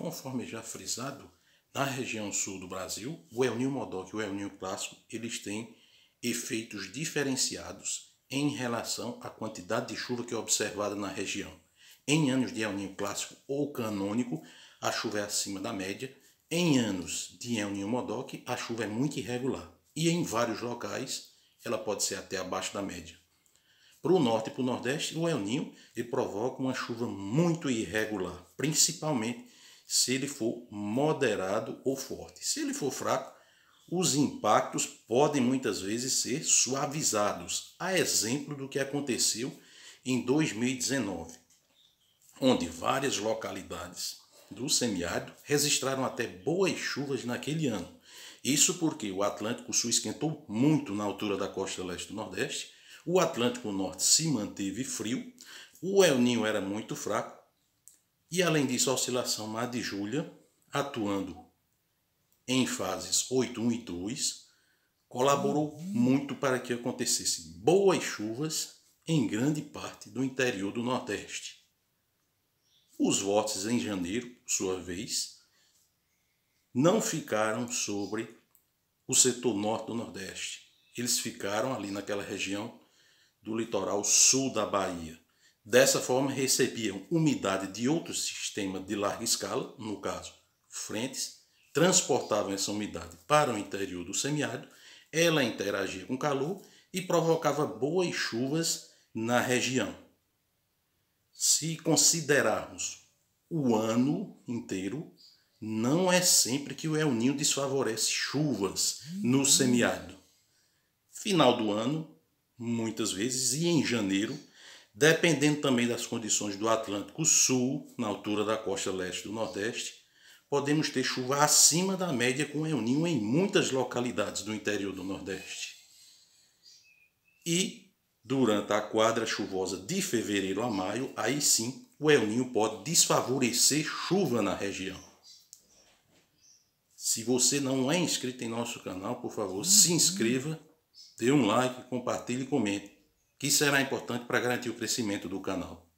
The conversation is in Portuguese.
conforme já frisado, na região sul do Brasil, o El Niño Modoc e o El Niño Clássico, eles têm efeitos diferenciados em relação à quantidade de chuva que é observada na região. Em anos de El Niño Clássico ou Canônico, a chuva é acima da média. Em anos de El Niño Modoc, a chuva é muito irregular. E em vários locais, ela pode ser até abaixo da média. Para o norte e para o nordeste, o El Niño provoca uma chuva muito irregular, principalmente se ele for moderado ou forte. Se ele for fraco, os impactos podem muitas vezes ser suavizados, a exemplo do que aconteceu em 2019, onde várias localidades do semiárido registraram até boas chuvas naquele ano. Isso porque o Atlântico Sul esquentou muito na altura da costa leste do Nordeste, o Atlântico Norte se manteve frio, o El Ninho era muito fraco e além disso, a oscilação na de Júlia, atuando em fases 8, 1 e 2, colaborou muito para que acontecessem boas chuvas em grande parte do interior do Nordeste. Os vórtices em janeiro, por sua vez, não ficaram sobre o setor norte do Nordeste. Eles ficaram ali naquela região do litoral sul da Bahia. Dessa forma, recebiam umidade de outro sistema de larga escala, no caso, frentes, transportavam essa umidade para o interior do semiárido, ela interagia com calor e provocava boas chuvas na região. Se considerarmos o ano inteiro, não é sempre que o El Ninho desfavorece chuvas no hum. semiárido. Final do ano, muitas vezes, e em janeiro, dependendo também das condições do Atlântico Sul, na altura da costa leste do Nordeste, podemos ter chuva acima da média com El Ninho em muitas localidades do interior do Nordeste. E durante a quadra chuvosa de fevereiro a maio, aí sim o El Ninho pode desfavorecer chuva na região. Se você não é inscrito em nosso canal, por favor, se inscreva, dê um like, compartilhe e comente que será importante para garantir o crescimento do canal.